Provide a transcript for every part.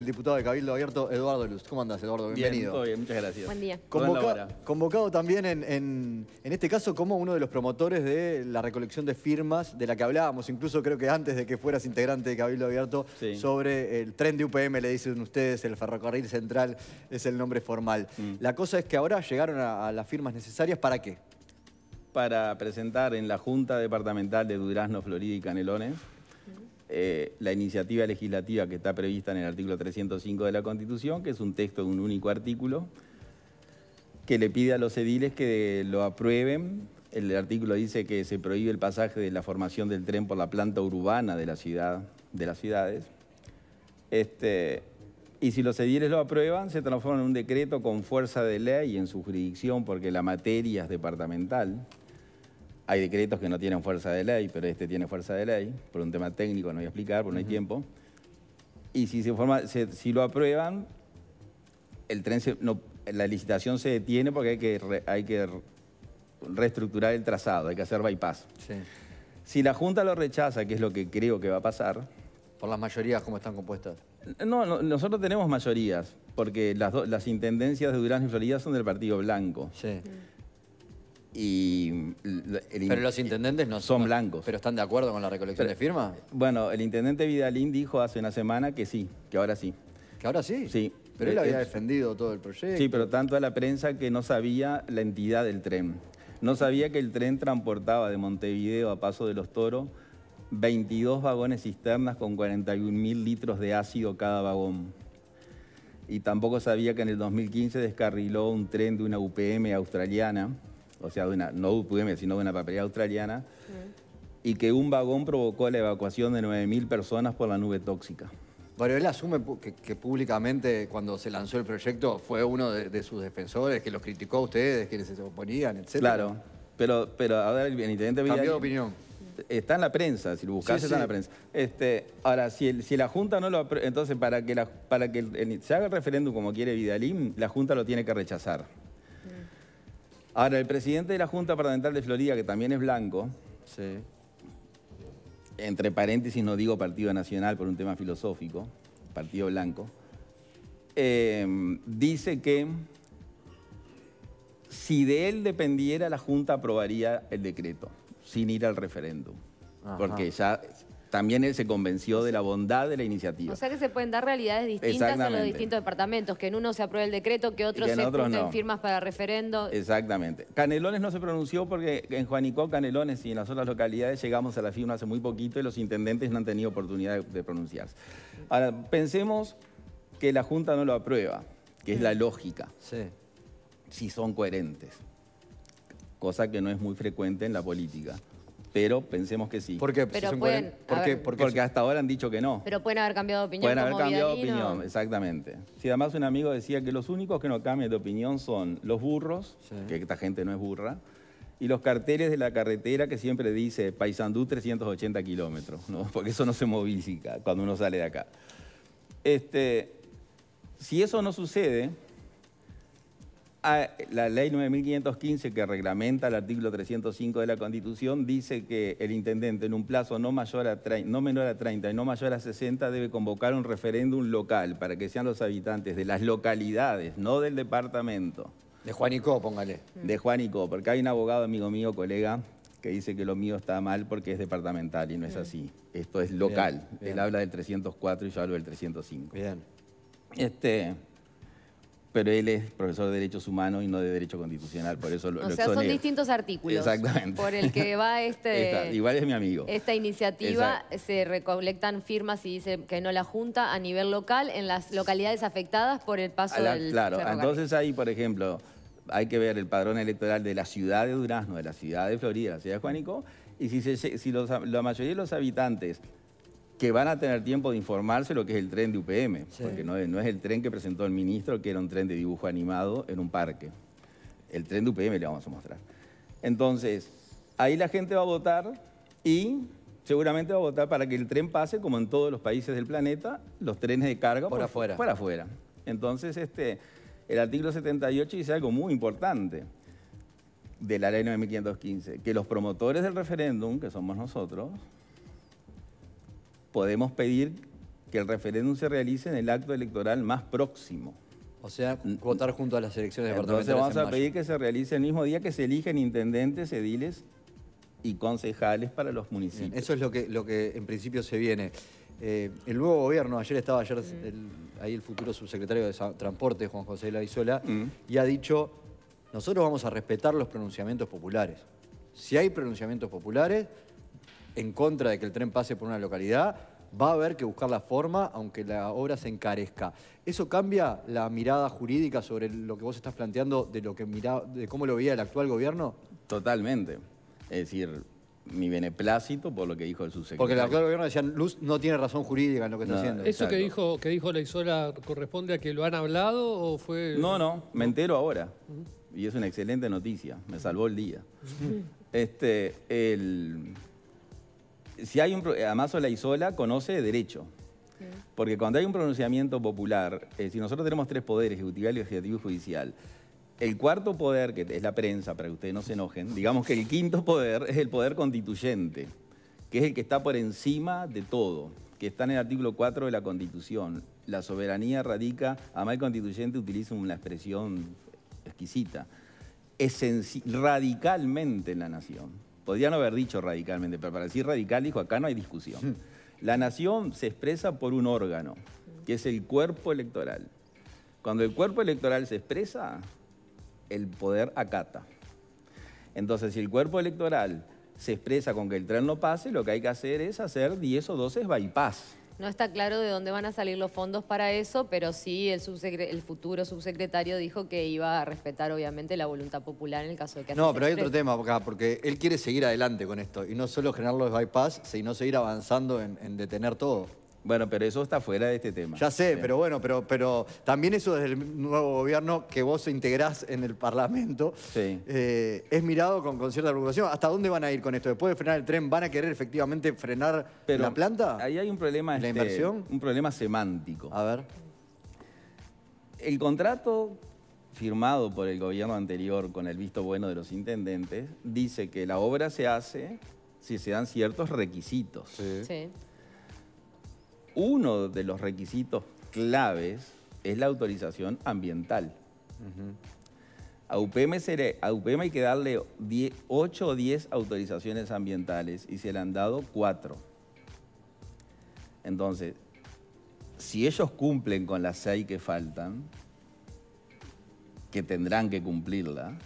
El diputado de Cabildo Abierto, Eduardo Luz. ¿Cómo andás, Eduardo? Bienvenido. Bien, todo muchas gracias. Buen día. convocado también, en, este caso, como uno de los promotores de la recolección de firmas de la que hablábamos, incluso creo que antes de que fueras integrante de Cabildo Abierto, sobre el tren de UPM, le dicen ustedes, el ferrocarril central es el nombre formal. Mm. La cosa es que ahora llegaron a, a las firmas necesarias, ¿para qué? Para presentar en la Junta Departamental de Durazno, Florida y Canelones eh, la iniciativa legislativa que está prevista en el artículo 305 de la Constitución, que es un texto de un único artículo, que le pide a los ediles que lo aprueben. El artículo dice que se prohíbe el pasaje de la formación del tren por la planta urbana de de las ciudades. Este, y si los ediles lo aprueban, se transforma en un decreto con fuerza de ley y en su jurisdicción, porque la materia es departamental. Hay decretos que no tienen fuerza de ley, pero este tiene fuerza de ley, por un tema técnico, no voy a explicar, porque no hay tiempo. Y si, se forma, si lo aprueban, la licitación se detiene porque hay que, reestructurar el trazado, hay que hacer bypass. Si la Junta lo rechaza, que es lo que creo que va a pasar... Por las mayorías, como están compuestas? No, nosotros tenemos mayorías, porque las, intendencias de Durán y Florida son del Partido Blanco. Sí y pero los intendentes no son, blancos. ¿Pero están de acuerdo con la recolección de firmas? Bueno, el intendente Vidalín dijo hace una semana que sí, que ahora sí. ¿Que ahora sí? Sí. Pero él eh, había defendido todo el proyecto. Sí, pero tanto a la prensa que no sabía la entidad del tren. No sabía que el tren transportaba de Montevideo a Paso de los Toros 22 vagones cisternas con 41.000 litros de ácido cada vagón. Y tampoco sabía que en el 2015 descarriló un tren de una UPM australiana o sea, de una, no sino de una papelera australiana, mm. y que un vagón provocó la evacuación de 9.000 personas por la nube tóxica. Bueno, él asume que, públicamente cuando se lanzó el proyecto fue uno de, sus defensores, que los criticó a ustedes, quienes se oponían, etc. Claro, pero, pero ahora el intendente Cambió opinión. Está en la prensa, si lo buscas está en la prensa. Este, ahora, si, si la Junta no lo... Entonces, para que, la, para que se haga el referéndum como quiere Vidalín, la Junta lo tiene que rechazar. Ahora, el presidente de la Junta Parlamentaria de Florida, que también es blanco, entre paréntesis no digo Partido Nacional por un tema filosófico, Partido Blanco, em, dice que si de él dependiera, la Junta aprobaría el decreto, sin ir al referéndum. Porque ya también él se convenció de la bondad de la iniciativa. O sea que se pueden dar realidades distintas en los distintos departamentos, que en uno se apruebe el decreto, que otros se otros firmas para referendo. Exactamente. Canelones no se pronunció porque en Juanicó, Canelones y en las otras localidades llegamos a la firma hace muy poquito y los intendentes no han tenido oportunidad de, de pronunciarse. Ahora, pensemos que la Junta no lo aprueba, que es la mm. lógica. Sí. Si son coherentes. Cosa que no es muy frecuente en la política pero pensemos que sí. ¿Por qué? Porque, hasta ahora han dicho que no. Pero pueden haber cambiado de opinión. Pueden haber cambiado de opinión, exactamente. Si además un amigo decía que los únicos que no cambian de opinión son los burros, que esta gente no es burra, y los carteles de la carretera que siempre dice Paysandú 380 kilómetros, porque eso no se moviliza cuando uno sale de acá. Este, si eso no sucede, la ley 9515 que reglamenta el artículo 305 de la Constitución dice que el intendente en un plazo no, mayor a no menor a 30 y no mayor a 60 debe convocar un referéndum local para que sean los habitantes de las localidades, no del departamento. De Juanico, póngale. De Juanico, porque hay un abogado amigo mío, colega, que dice que lo mío está mal porque es departamental y no es así. Esto es local. Él habla del 304 y yo hablo del 305. Bien. Este pero él es profesor de Derechos Humanos y no de Derecho Constitucional, por eso O sea, son distintos artículos. Exactamente. Por el que va este... igual es mi amigo. Esta iniciativa, se recolectan firmas y dice que no la junta a nivel local en las localidades afectadas por el paso del... Claro, entonces ahí, por ejemplo, hay que ver el padrón electoral de la ciudad de Durazno, de la ciudad de Florida, de la ciudad de Juanico, y si, si la mayoría de los habitantes que van a tener tiempo de informarse lo que es el tren de UPM, porque no es, el tren que presentó el ministro, que era un tren de dibujo animado en un parque. El tren de UPM le vamos a mostrar. Entonces, ahí la gente va a votar y seguramente va a votar para que el tren pase, como en todos los países del planeta, los trenes de carga por, afuera. afuera. Entonces, este, el artículo 78 dice algo muy importante de la ley 9515, que los promotores del referéndum, que somos nosotros, podemos pedir que el referéndum se realice en el acto electoral más próximo. O sea, votar junto a las elecciones departamentales. Entonces vamos a pedir que se realice el mismo día que se eligen intendentes, ediles y concejales para los municipios. eso es lo que, lo que en principio se viene. Eh, el nuevo gobierno, ayer estaba ayer mm. ahí el futuro subsecretario de Transporte, Juan José Laizola, mm. y ha dicho, nosotros vamos a respetar los pronunciamientos populares. Si hay pronunciamientos populares, en contra de que el tren pase por una localidad, va a haber que buscar la forma, aunque la obra se encarezca. ¿Eso cambia la mirada jurídica sobre lo que vos estás planteando de, lo que mira, de cómo lo veía el actual gobierno? Totalmente. Es decir, mi beneplácito por lo que dijo el subsecretario. Porque el actual gobierno decía, Luz no tiene razón jurídica en lo que está haciendo. ¿Eso que dijo, que dijo la Isola corresponde a que lo han hablado o fue...? No, no, me entero ahora. Y es una excelente noticia, me salvó el día. este, el si hay un, Sola la Isola conoce derecho. Porque cuando hay un pronunciamiento popular, eh, si nosotros tenemos tres poderes, ejecutivo, legislativo y judicial, el cuarto poder, que es la prensa, para que ustedes no se enojen, digamos que el quinto poder es el poder constituyente, que es el que está por encima de todo, que está en el artículo 4 de la Constitución. La soberanía radica, además el constituyente utiliza una expresión exquisita, radicalmente en la nación no haber dicho radicalmente, pero para decir radical dijo, acá no hay discusión. Hmm. La nación se expresa por un órgano, que es el cuerpo electoral. Cuando el cuerpo electoral se expresa, el poder acata. Entonces, si el cuerpo electoral se expresa con que el tren no pase, lo que hay que hacer es hacer 10 o 12 bypass no está claro de dónde van a salir los fondos para eso, pero sí el, el futuro subsecretario dijo que iba a respetar obviamente la voluntad popular en el caso de que... No, pero hay otro tema acá, porque él quiere seguir adelante con esto y no solo generar los bypass, sino seguir avanzando en, en detener todo. Bueno, pero eso está fuera de este tema. Ya sé, pero bueno, pero, pero también eso desde el nuevo gobierno que vos integrás en el Parlamento eh, es mirado con, cierta preocupación. ¿Hasta dónde van a ir con esto? ¿Después de frenar el tren van a querer efectivamente frenar la planta? Ahí hay un problema. ¿La este, inversión? Un problema semántico. A ver. El contrato firmado por el gobierno anterior con el visto bueno de los intendentes dice que la obra se hace si se dan ciertos requisitos. Sí. sí uno de los requisitos claves es la autorización ambiental. A UPM, hay que darle 8 o 10 autorizaciones ambientales y se le han dado 4. Entonces, si ellos cumplen con las 6 que faltan, que tendrán que cumplirla,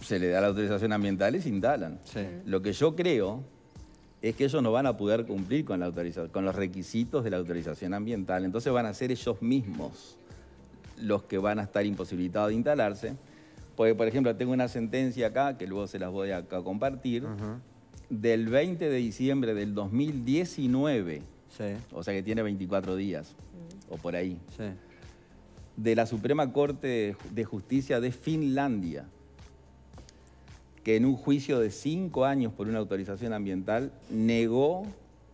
se le da la autorización ambiental y se instalan. Lo que yo creo es que ellos no van a poder cumplir con, la autorización, con los requisitos de la autorización ambiental. Entonces van a ser ellos mismos los que van a estar imposibilitados de instalarse. Porque, por ejemplo, tengo una sentencia acá, que luego se las voy a compartir, del 20 de diciembre del 2019, o sea que tiene 24 días, o por ahí, de la Suprema Corte de Justicia de Finlandia que en un juicio de cinco años por una autorización ambiental negó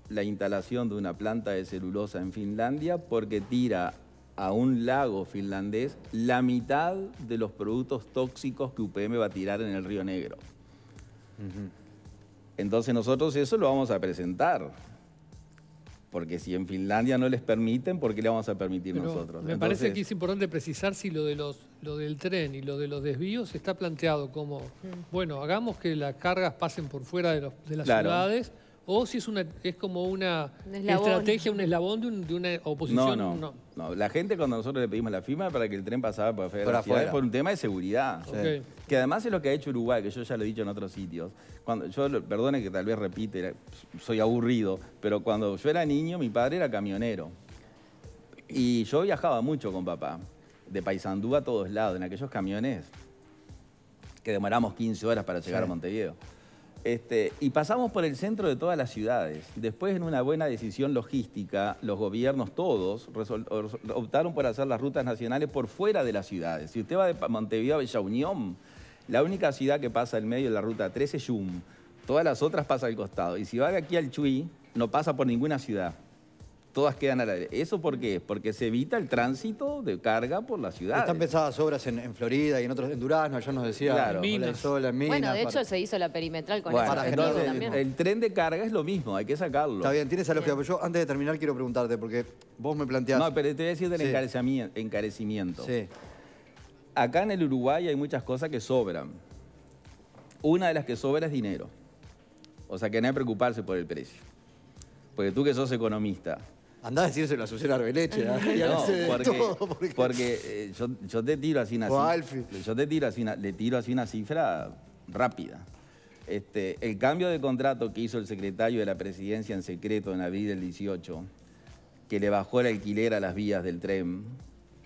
la instalación de una planta de celulosa en Finlandia porque tira a un lago finlandés la mitad de los productos tóxicos que UPM va a tirar en el Río Negro. Entonces nosotros eso lo vamos a presentar porque si en Finlandia no les permiten, ¿por qué le vamos a permitir nosotros? Me parece que es importante precisar si lo, de los, lo del tren y lo de los desvíos está planteado como, bueno, hagamos que las cargas pasen por fuera de, las ciudades o si es una es como una estrategia, un eslabón de, una oposición. No, no, no, La gente cuando nosotros le pedimos la firma para que el tren pasara por, afuera, por, por un tema de seguridad. Que además es lo que ha hecho Uruguay, que yo ya lo he dicho en otros sitios. Cuando yo perdone que tal vez repite, soy aburrido, pero cuando yo era niño mi padre era camionero. Y yo viajaba mucho con papá, de Paysandú a todos lados, en aquellos camiones que demoramos 15 horas para llegar a Montevideo. Este, y pasamos por el centro de todas las ciudades. Después, en una buena decisión logística, los gobiernos todos optaron por hacer las rutas nacionales por fuera de las ciudades. Si usted va de Montevideo a Bella Unión, la única ciudad que pasa en medio de la ruta 13 es Yum. Todas las otras pasan al costado. Y si va de aquí al Chuy, no pasa por ninguna ciudad todas quedan al aire. ¿Eso por qué? Porque se evita el tránsito de carga por la ciudad. Están pensadas obras en, Florida y en otros, en Durazno, allá nos decía. Claro. Minas. Sola, minas, bueno, de hecho se hizo la perimetral con el también. El, tren de carga es lo mismo, hay que sacarlo. Está bien, tienes esa lógica. Pero yo antes de terminar quiero preguntarte, porque vos me planteaste... No, pero te voy a decir del encarecimiento. Sí. Acá en el Uruguay hay muchas cosas que sobran. Una de las que sobra es dinero. O sea que no hay que preocuparse por el precio. Porque tú que sos economista, Andá a decírselo a Susana Arbeleche. ¿eh? No, porque, eh, yo, te tiro así una cifra. Yo te tiro así una, le tiro así una cifra rápida. Este, el cambio de contrato que hizo el secretario de la presidencia en secreto en abril del 18, que le bajó el alquiler a las vías del tren,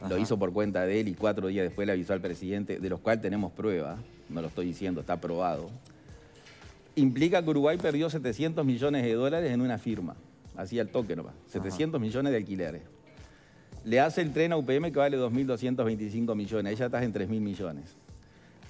lo hizo por cuenta de él y cuatro días después le avisó al presidente, de los cuales tenemos prueba, no lo estoy diciendo, está probado, implica que Uruguay perdió 700 millones de dólares en una firma así al toque nomás, 700 millones de alquileres. Le hace el tren a UPM que vale 2.225 millones, ahí ya estás en 3.000 millones.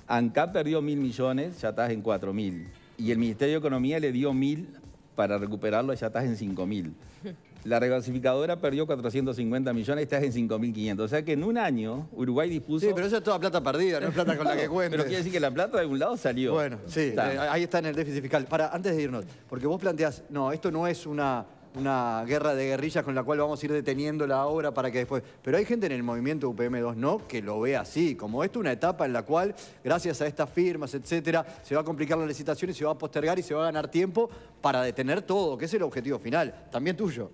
ANCAP perdió 1.000 millones, ya estás en 4.000. Y el Ministerio de Economía le dio 1.000 para recuperarlo, ya estás en 5.000. La regasificadora perdió 450 millones, estás en 5.500. O sea que en un año Uruguay dispuso... Sí, pero eso es toda plata perdida, no es plata con la que cuenta. pero quiere decir que la plata de algún lado salió. Bueno, sí, eh, ahí está en el déficit fiscal. Para, antes de irnos, porque vos planteás, no, esto no es una una guerra de guerrillas con la cual vamos a ir deteniendo la obra para que después... Pero hay gente en el movimiento UPM2 no que lo ve así, como esto una etapa en la cual, gracias a estas firmas, etcétera, se va a complicar la licitación y se va a postergar y se va a ganar tiempo para detener todo, que es el objetivo final, también tuyo.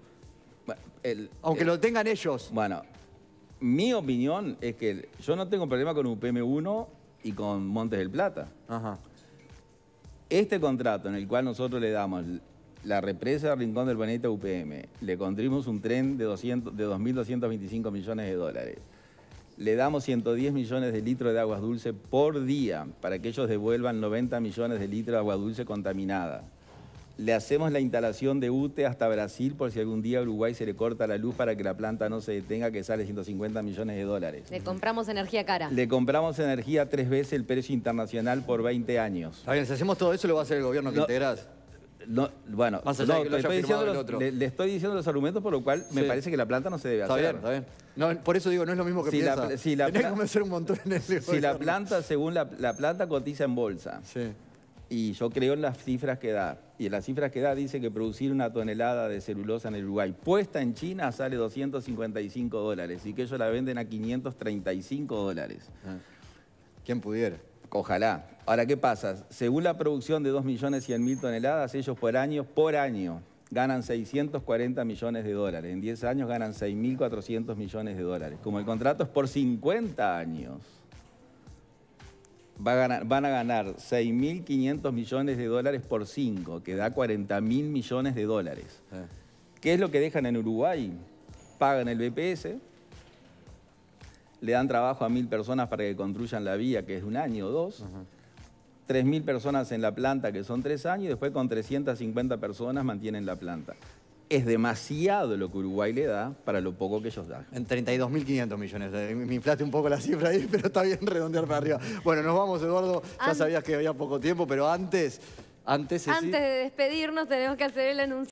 Aunque lo tengan ellos. Bueno, mi opinión es que yo no tengo problema con UPM1 y con Montes del Plata. Este contrato en el cual nosotros le damos la represa Rincón del Planeta UPM, le construimos un tren de, 2.225 millones de dólares, le damos 110 millones de litros de aguas dulces por día para que ellos devuelvan 90 millones de litros de agua dulce contaminada. Le hacemos la instalación de UTE hasta Brasil por si algún día a Uruguay se le corta la luz para que la planta no se detenga, que sale 150 millones de dólares. Le compramos energía cara. Le compramos energía tres veces el precio internacional por 20 años. A ver, si hacemos todo eso, lo va a hacer el gobierno que integras. No, bueno, le, estoy diciendo los argumentos por lo cual me parece que la planta no se debe Está hacer. bien, está bien. por eso digo, no es lo mismo que Si la- que un montón en el Si la planta, según la, planta cotiza en bolsa, y yo creo en las cifras que da, y en las cifras que da dice que producir una tonelada de celulosa en el Uruguay puesta en China sale 255 dólares y que ellos la venden a 535 dólares. Ah. ¿Quién pudiera? Ojalá. Ahora, ¿qué pasa? Según la producción de 2.100.000 toneladas, ellos por año, por año, ganan 640 millones de dólares. En 10 años ganan 6.400 millones de dólares. Como el contrato es por 50 años, va ganar, van a ganar 6.500 millones de dólares por 5, que da 40.000 millones de dólares. Eh. ¿Qué es lo que dejan en Uruguay? Pagan el BPS, le dan trabajo a mil personas para que construyan la vía, que es un año o dos. tres mil personas en la planta, que son tres años, y después con 350 personas mantienen la planta. Es demasiado lo que Uruguay le da para lo poco que ellos dan. En 32.500 millones. Eh, me inflaste un poco la cifra ahí, pero está bien redondear para arriba. Bueno, nos vamos, Eduardo. Ya sabías que había poco tiempo, pero antes... Antes, antes de despedirnos tenemos que hacer el anuncio.